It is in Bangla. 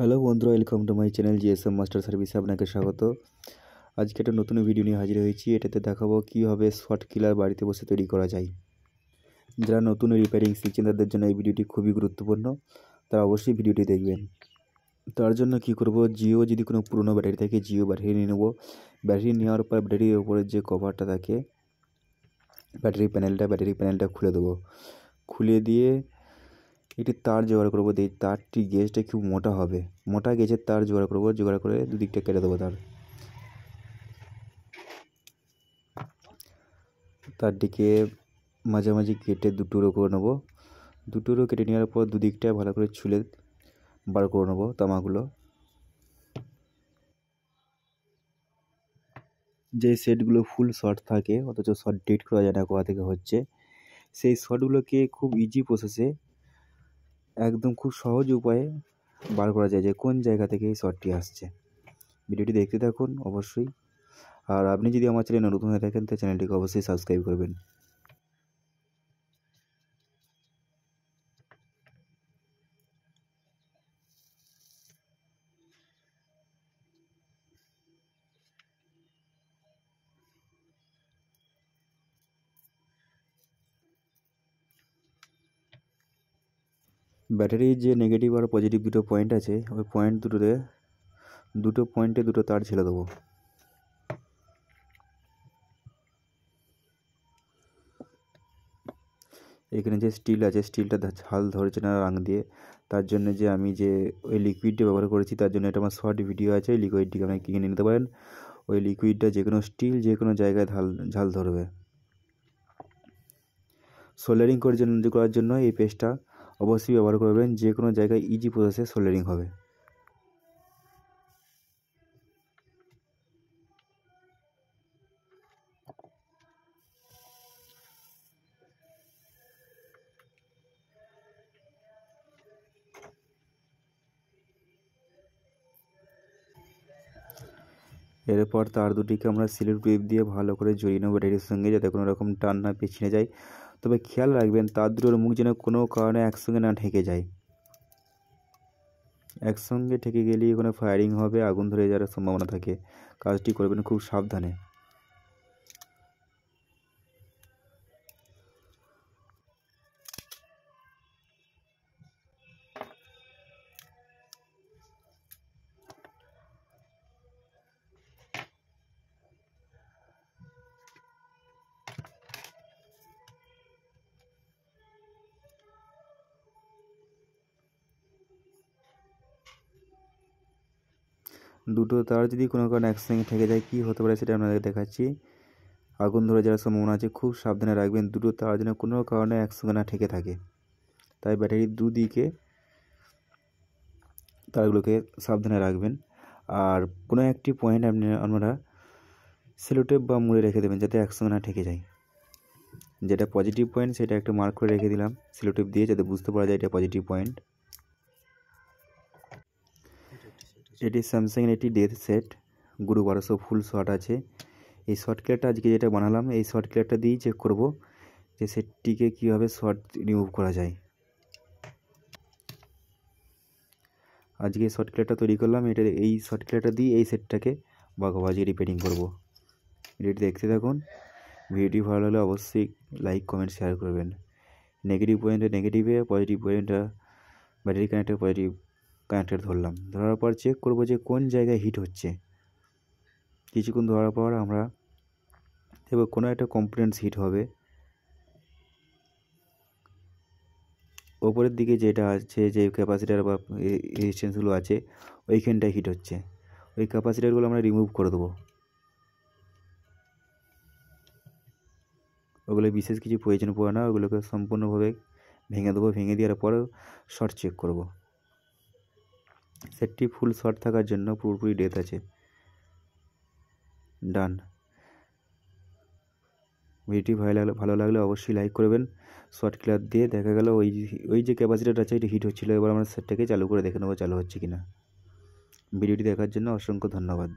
হ্যালো বন্ধুরা welcome to my channel GSM master সার্ভিসে আপনাকে স্বাগত আজকে একটা নতুন ভিডিও নিয়ে হাজির হয়েছি এটাতে দেখাবো কীভাবে শর্ট কিলার বাড়িতে বসে তৈরি করা যায় যারা নতুন রিপেয়ারিং শিখছেন তাদের জন্য এই ভিডিওটি খুবই গুরুত্বপূর্ণ তারা অবশ্যই ভিডিওটি দেখবেন তার জন্য কি করব জিও যদি কোনো পুরনো ব্যাটারি থাকে জিও ব্যাটারি নিয়ে নেবো ব্যাটারি নেওয়ার পর ব্যাটারির ওপরে যে কভারটা থাকে ব্যাটারি প্যানেলটা ব্যাটারি প্যানেলটা খুলে দেবো খুলে দিয়ে একটি তার জোগাড় করবো এই তারটি গেজটা খুব মোটা হবে মোটা গেজের তার জোগাড় করবো জোগাড় করে দুদিকটা কেটে দেবো তার তারটিকে মাঝামাঝি কেটে দুটুরো করে নেবো দুটুরো কেটে নেওয়ার পর দুদিকটা ভালো করে ছুলে বার করে নেবো তামাগুলো যে সেটগুলো ফুল শর্ট থাকে অথচ শর্ট ডেট করা যায় না কোথা থেকে হচ্ছে সেই শর্টগুলোকে খুব ইজি প্রসেসে একদম খুব সহজ উপায়ে বার করা যায় যে কোন জায়গা থেকে এই শটটি আসছে ভিডিওটি দেখতে থাকুন অবশ্যই আর আপনি যদি আমার চ্যানেলে নতুন হয়ে থাকেন তো চ্যানেলটিকে অবশ্যই সাবস্ক্রাইব করবেন ব্যাটারির যে নেগেটিভ আর পজিটিভ দুটো পয়েন্ট আছে ওই পয়েন্ট দুটোতে দুটো পয়েন্টে দুটো তার ছেড়ে দেবো এখানে যে স্টিল আছে স্টিলটা হাল ধরেছে না রাং দিয়ে তার জন্য যে আমি যে ওই লিকুইডটা ব্যবহার করেছি তার জন্য এটা আমার শর্ট ভিডিও আছে ওই লিকুইডটিকে আপনি কিনে নিতে পারেন ওই লিকুইডটা যে কোনো স্টিল যে কোনো জায়গায় ঝাল ঝাল ধরবে সোল্ডারিং করার জন্য করার জন্য এই পেস্টটা অবশ্যই ব্যবহার করবেন যে কোনো জায়গায় ইজি প্রসেসে সোল্ডারিং হবে এরপর তার দুটিকে আমরা সিলির টেপ দিয়ে ভালো করে জড়িয়ে নেবো ব্যাটারির সঙ্গে যাতে কোনো রকম টান না পিছিয়ে যায় তবে খেয়াল রাখবেন তার দুটোর মুখ যেন কোনো কারণে একসঙ্গে না ঠেকে যায় একসঙ্গে ঠেকে গেলেই ওখানে ফায়ারিং হবে আগুন ধরে যাওয়ার সম্ভাবনা থাকে কাজটি করবেন খুব সাবধানে দুটো তার যদি কোনো কারণে একসঙ্গে থেকে যায় কী হতে পারে সেটা আপনাদের দেখাচ্ছি আগুন ধরে যাওয়ার সম্ভাবনা আছে খুব সাবধানে রাখবেন দুটো তার যেন কোনো কারণে একসঙ্গে না ঠেকে থাকে তাই ব্যাটারির দুদিকে তারগুলোকে সাবধানে রাখবেন আর কোনো একটি পয়েন্ট আপনি আপনারা সেলোটেপ বা মুড়ে রেখে দেবেন যাতে একসঙ্গে না ঠেকে যায় যেটা পজিটিভ পয়েন্ট সেটা একটু মার্ক করে রেখে দিলাম সেলোটেপ দিয়ে যাতে বুঝতে পারা যায় এটা পজিটিভ পয়েন্ট এটি স্যামসাংয়ের একটি ডেথ সেট গুরু বারোশো ফুল শট আছে এই শর্ট আজকে যেটা বানালাম এই শর্ট ক্লেটটা দিয়েই চেক করব যে সেটটিকে কীভাবে শর্ট রিমুভ করা যায় আজকে শর্ট ক্লিয়ারটা তৈরি করলাম এটা এই শর্ট ক্লেটটা দিয়ে এই সেটটাকে বাঘাবাজি রিপেয়ারিং করব এটি দেখতে থাকুন ভিডিওটি ভালো হলে অবশ্যই লাইক কমেন্ট শেয়ার করবেন নেগেটিভ পয়েন্টে নেগেটিভে পজিটিভ পয়েন্টটা ব্যাটারি কানেক্টের পজিটিভ কানেক্টার ধরলাম ধরার পর চেক করব যে কোন জায়গায় হিট হচ্ছে কিছুক্ষণ ধরার পর আমরা দেখব কোনো একটা কম্পোনেন্টস হিট হবে ওপরের দিকে যেটা আছে যে ক্যাপাসিটার বা রেজিস্টেন্সগুলো আছে ওইখানটায় হিট হচ্ছে ওই ক্যাপাসিটারগুলো আমরা রিমুভ করে দেবো ওগুলো বিশেষ কিছু প্রয়োজন পড়ে না ওগুলোকে সম্পূর্ণভাবে ভেঙে দেবো ভেঙে দেওয়ার পরেও শর্ট চেক করবো সেটটি ফুল শর্ট থাকার জন্য পুরোপুরি ডেথ আছে ডান ভিডিওটি ভালো লাগলে ভালো লাগলে অবশ্যই লাইক করবেন শর্ট ক্লিয়ার দিয়ে দেখা গেল ওই ওই যে ক্যাপাসিটিটা আছে এটা হিট হচ্ছিলো এবার আমরা সেটটাকে চালু করে দেখে নেবো চালু হচ্ছে কিনা ভিডিওটি দেখার জন্য অসংখ্য ধন্যবাদ